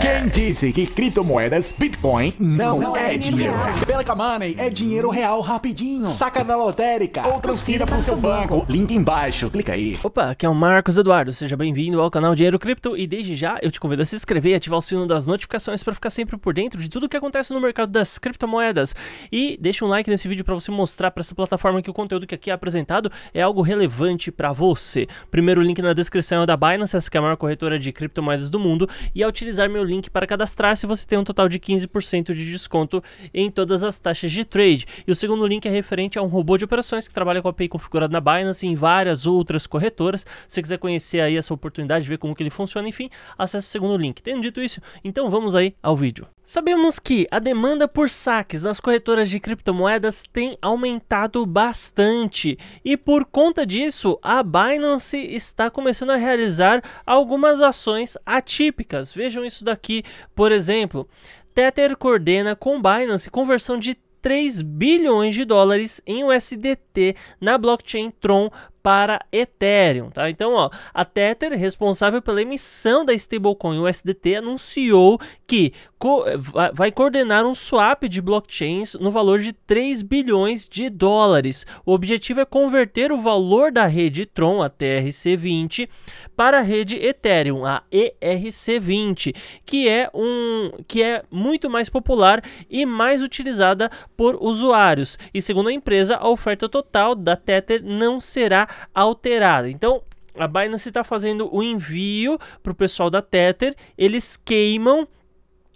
Quem disse que criptomoedas, Bitcoin, não, não é, é dinheiro? dinheiro. Pelica Money é dinheiro real rapidinho. Saca da lotérica ou transfira para o seu banco. Link embaixo, clica aí. Opa, aqui é o Marcos Eduardo, seja bem-vindo ao canal Dinheiro Cripto e desde já eu te convido a se inscrever e ativar o sino das notificações para ficar sempre por dentro de tudo que acontece no mercado das criptomoedas. E deixa um like nesse vídeo para você mostrar para essa plataforma que o conteúdo que aqui é apresentado é algo relevante para você. Primeiro link na descrição é da Binance, essa que é a maior corretora de criptomoedas do mundo mundo e a utilizar meu link para cadastrar-se, você tem um total de 15% de desconto em todas as taxas de trade. E o segundo link é referente a um robô de operações que trabalha com a API configurada na Binance e em várias outras corretoras. Se você quiser conhecer aí essa oportunidade, ver como que ele funciona, enfim, acesse o segundo link. Tendo dito isso, então vamos aí ao vídeo. Sabemos que a demanda por saques nas corretoras de criptomoedas tem aumentado bastante e por conta disso a Binance está começando a realizar algumas ações ativas típicas. Vejam isso daqui, por exemplo, Tether coordena com Binance conversão de 3 bilhões de dólares em USDT na blockchain Tron para Ethereum, tá? Então, ó, a Tether, responsável pela emissão da stablecoin USDT, anunciou que co eh, vai coordenar um swap de blockchains no valor de 3 bilhões de dólares. O objetivo é converter o valor da rede Tron, a TRC20, para a rede Ethereum, a ERC20, que é um que é muito mais popular e mais utilizada por usuários. E segundo a empresa, a oferta total da Tether não será alterada. Então, a Binance está fazendo o envio para o pessoal da Tether, eles queimam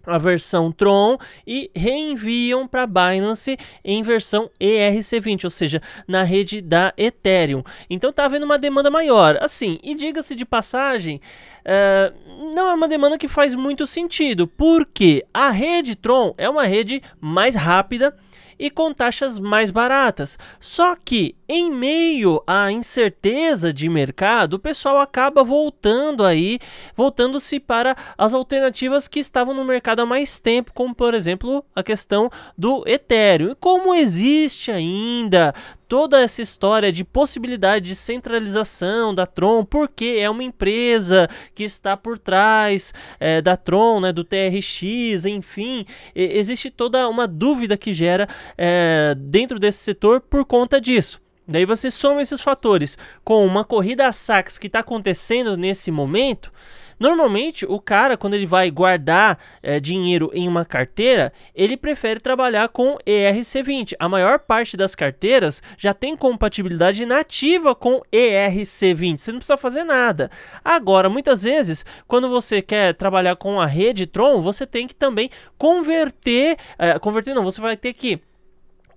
a versão Tron e reenviam para Binance em versão ERC20, ou seja, na rede da Ethereum. Então tá havendo uma demanda maior. Assim, e diga-se de passagem, uh, não é uma demanda que faz muito sentido, porque a rede Tron é uma rede mais rápida e com taxas mais baratas. Só que, em meio à incerteza de mercado, o pessoal acaba voltando aí, voltando-se para as alternativas que estavam no mercado há mais tempo, como por exemplo a questão do Ethereum. E como existe ainda toda essa história de possibilidade de centralização da Tron, porque é uma empresa que está por trás é, da Tron, né, do TRX, enfim, e, existe toda uma dúvida que gera é, dentro desse setor por conta disso. Daí você soma esses fatores com uma corrida a saques que está acontecendo nesse momento, Normalmente, o cara, quando ele vai guardar é, dinheiro em uma carteira, ele prefere trabalhar com ERC20. A maior parte das carteiras já tem compatibilidade nativa com ERC20. Você não precisa fazer nada. Agora, muitas vezes, quando você quer trabalhar com a rede Tron, você tem que também converter. É, converter não, você vai ter que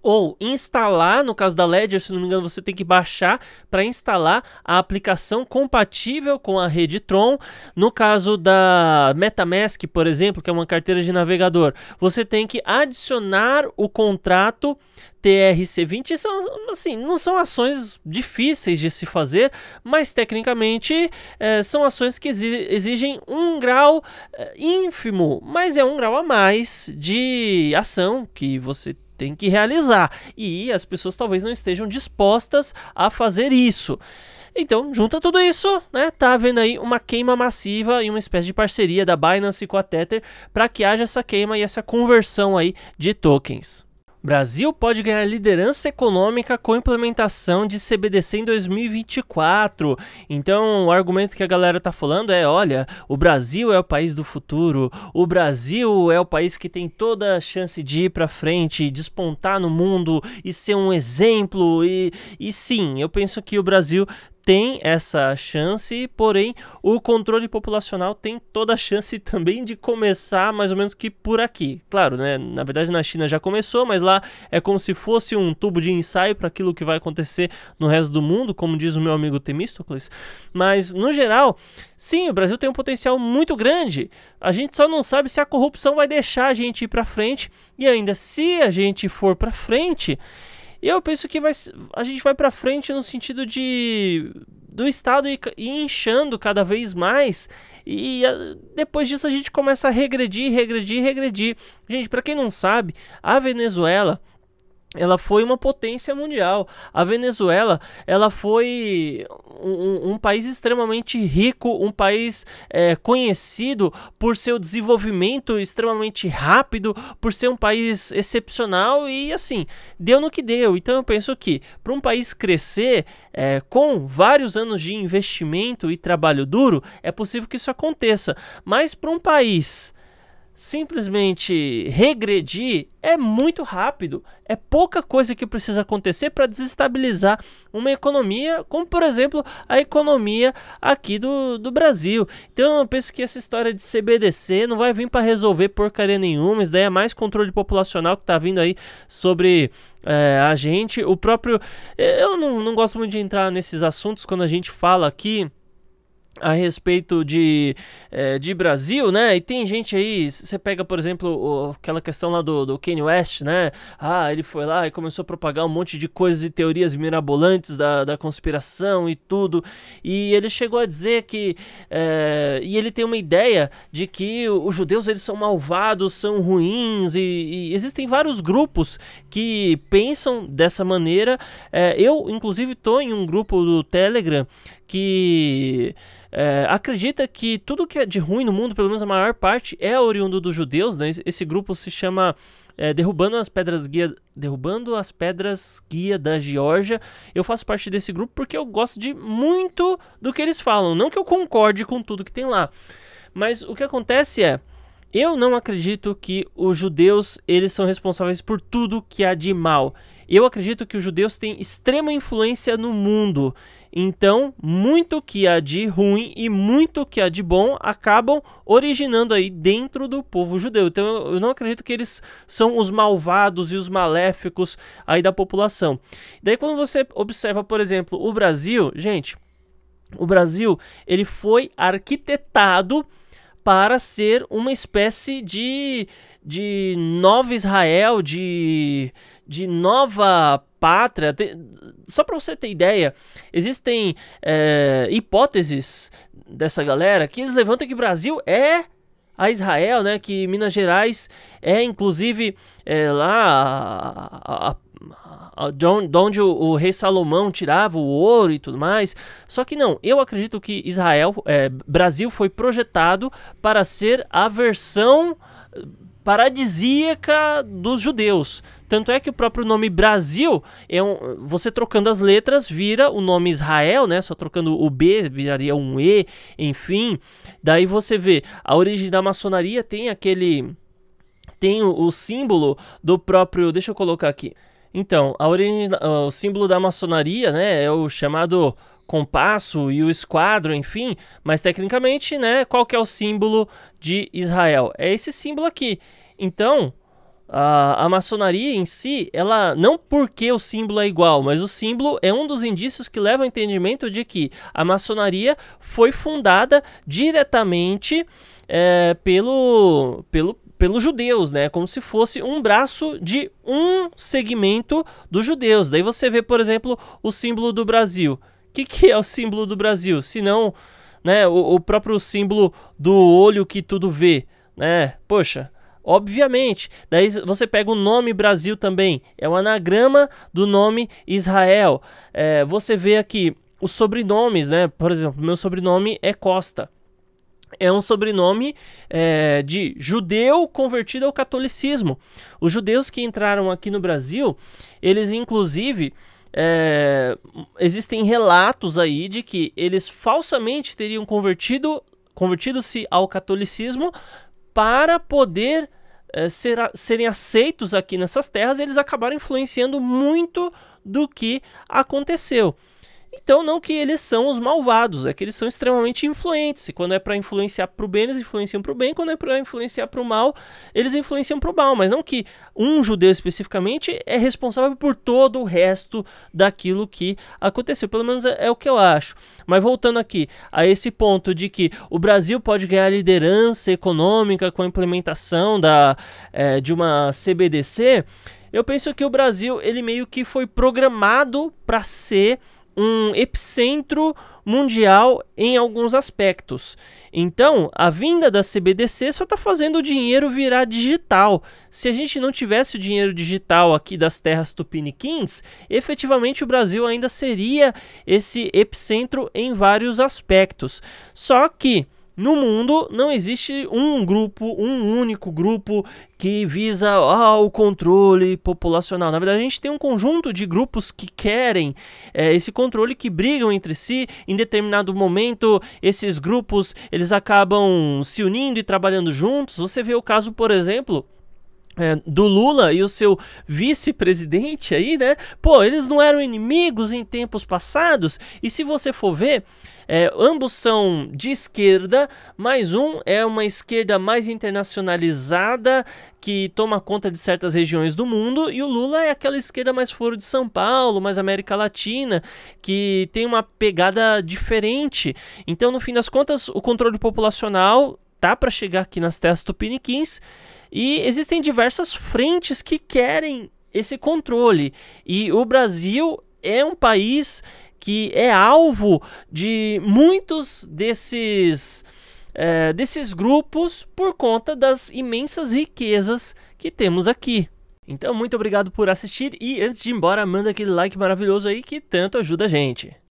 ou instalar, no caso da Ledger, se não me engano, você tem que baixar para instalar a aplicação compatível com a rede Tron. No caso da MetaMask, por exemplo, que é uma carteira de navegador, você tem que adicionar o contrato TRC20 são é assim, não são ações difíceis de se fazer, mas tecnicamente é, são ações que exigem um grau é, ínfimo, mas é um grau a mais de ação que você tem que realizar. E as pessoas talvez não estejam dispostas a fazer isso. Então, junta tudo isso, né? Tá havendo aí uma queima massiva e uma espécie de parceria da Binance com a Tether para que haja essa queima e essa conversão aí de tokens. Brasil pode ganhar liderança econômica com implementação de CBDC em 2024. Então, o argumento que a galera tá falando é: olha, o Brasil é o país do futuro, o Brasil é o país que tem toda a chance de ir para frente, despontar no mundo e ser um exemplo. E, e sim, eu penso que o Brasil tem essa chance, porém o controle populacional tem toda a chance também de começar mais ou menos que por aqui. Claro, né? Na verdade na China já começou, mas lá é como se fosse um tubo de ensaio para aquilo que vai acontecer no resto do mundo, como diz o meu amigo Temístocles. Mas no geral, sim, o Brasil tem um potencial muito grande. A gente só não sabe se a corrupção vai deixar a gente ir para frente e ainda se a gente for para frente, e eu penso que vai, a gente vai para frente no sentido de do Estado ir, ir inchando cada vez mais e depois disso a gente começa a regredir, regredir, regredir. Gente, para quem não sabe, a Venezuela ela foi uma potência mundial. A Venezuela, ela foi um, um país extremamente rico, um país é, conhecido por seu desenvolvimento extremamente rápido, por ser um país excepcional e assim deu no que deu. Então eu penso que para um país crescer é, com vários anos de investimento e trabalho duro é possível que isso aconteça. Mas para um país simplesmente regredir é muito rápido. É pouca coisa que precisa acontecer para desestabilizar uma economia, como por exemplo a economia aqui do, do Brasil. Então eu penso que essa história de CBDC não vai vir para resolver porcaria nenhuma. Isso daí é mais controle populacional que está vindo aí sobre é, a gente. O próprio. Eh, eu não, não gosto muito de entrar nesses assuntos quando a gente fala aqui a respeito de, é, de Brasil, né? E tem gente aí, você pega, por exemplo, o, aquela questão lá do, do Kanye West, né? Ah, ele foi lá e começou a propagar um monte de coisas e teorias mirabolantes da, da conspiração e tudo. E ele chegou a dizer que... É, e ele tem uma ideia de que os judeus, eles são malvados, são ruins e, e existem vários grupos que pensam dessa maneira. É, eu, inclusive, estou em um grupo do Telegram que é, acredita que tudo que é de ruim no mundo, pelo menos a maior parte, é oriundo dos judeus. Né? Esse grupo se chama é, derrubando as pedras guia derrubando as pedras guia da Geórgia eu faço parte desse grupo porque eu gosto de muito do que eles falam não que eu concorde com tudo que tem lá mas o que acontece é eu não acredito que os judeus eles são responsáveis por tudo que há de mal eu acredito que os judeus têm extrema influência no mundo então, muito que há de ruim e muito que há de bom acabam originando aí dentro do povo judeu. Então, eu não acredito que eles são os malvados e os maléficos aí da população. Daí, quando você observa, por exemplo, o Brasil, gente, o Brasil ele foi arquitetado para ser uma espécie de, de nova Israel, de, de nova pátria. só para você ter ideia, existem é, hipóteses dessa galera que eles levantam que o Brasil é a Israel, né? Que Minas Gerais é inclusive é, lá a, a, de onde o, o, rei Salomão tirava o ouro e tudo mais. Só que não, eu acredito que Israel, é, Brasil foi projetado para ser a versão eh, paradisíaca dos judeus. Tanto é que o próprio nome Brasil, é um, você trocando as letras, vira o nome Israel, né? Só trocando o B, viraria um E, enfim. Daí você vê, a origem da maçonaria tem aquele. Tem o, o símbolo do próprio. Deixa eu colocar aqui então, o símbolo da maçonaria, né, é o chamado compasso e o esquadro, enfim, mas tecnicamente, né, qual que é o símbolo de Israel? É esse símbolo aqui. Então, a, a, maçonaria em si, ela não porque o símbolo é igual, mas o símbolo é um dos indícios que leva ao entendimento de que a maçonaria foi fundada diretamente é, pelo, pelo pelos judeus, né? Como se fosse um braço de um segmento dos judeus. Daí você vê, por exemplo, o símbolo do Brasil. O que, que é o símbolo do Brasil? Se não, né, o, o próprio símbolo do olho que tudo vê, né? Poxa, obviamente. Daí você pega o nome Brasil também, é um anagrama do nome Israel. É, você vê aqui os sobrenomes, né? Por exemplo, meu sobrenome é Costa é um sobrenome é, de judeu convertido ao catolicismo. Os judeus que entraram aqui no Brasil, eles inclusive. É, existem relatos aí de que eles falsamente teriam convertido convertido-se ao catolicismo para poder é, ser, serem aceitos aqui nessas terras, eles acabaram influenciando muito do que aconteceu. Então, não que eles são os malvados, é que eles são extremamente influentes. E quando é para influenciar pro bem, eles influenciam pro bem, quando é para influenciar pro mal, eles influenciam pro mal. Mas não que um judeu especificamente é responsável por todo o resto daquilo que aconteceu. Pelo menos é, é o que eu acho. Mas voltando aqui a esse ponto de que o Brasil pode ganhar liderança econômica com a implementação da, é, de uma CBDC, eu penso que o Brasil ele meio que foi programado para ser um epicentro mundial em alguns aspectos. Então, a vinda da CBDC só está fazendo o dinheiro virar digital. Se a gente não tivesse o dinheiro digital aqui das terras tupiniquins, efetivamente o Brasil ainda seria esse epicentro em vários aspectos. Só que no mundo não existe um grupo, um único grupo que visa ah, o controle populacional. Na verdade, a gente tem um conjunto de grupos que querem é, esse controle, que brigam entre si. Em determinado momento, esses grupos eles acabam se unindo e trabalhando juntos. Você vê o caso, por exemplo, é, do Lula e o seu vice-presidente aí, né? Pô, eles não eram inimigos em tempos passados. E se você for ver, é, ambos são de esquerda, mas um é uma esquerda mais internacionalizada que toma conta de certas regiões do mundo, e o Lula é aquela esquerda mais fora de São Paulo, mais América Latina, que tem uma pegada diferente. Então, no fim das contas, o controle populacional tá para chegar aqui nas terras tupiniquins e existem diversas frentes que querem esse controle. E o Brasil é um país que é alvo de muitos desses. É, desses grupos por conta das imensas riquezas que temos aqui. Então, muito obrigado por assistir e antes de ir embora, manda aquele like maravilhoso aí que tanto ajuda a gente.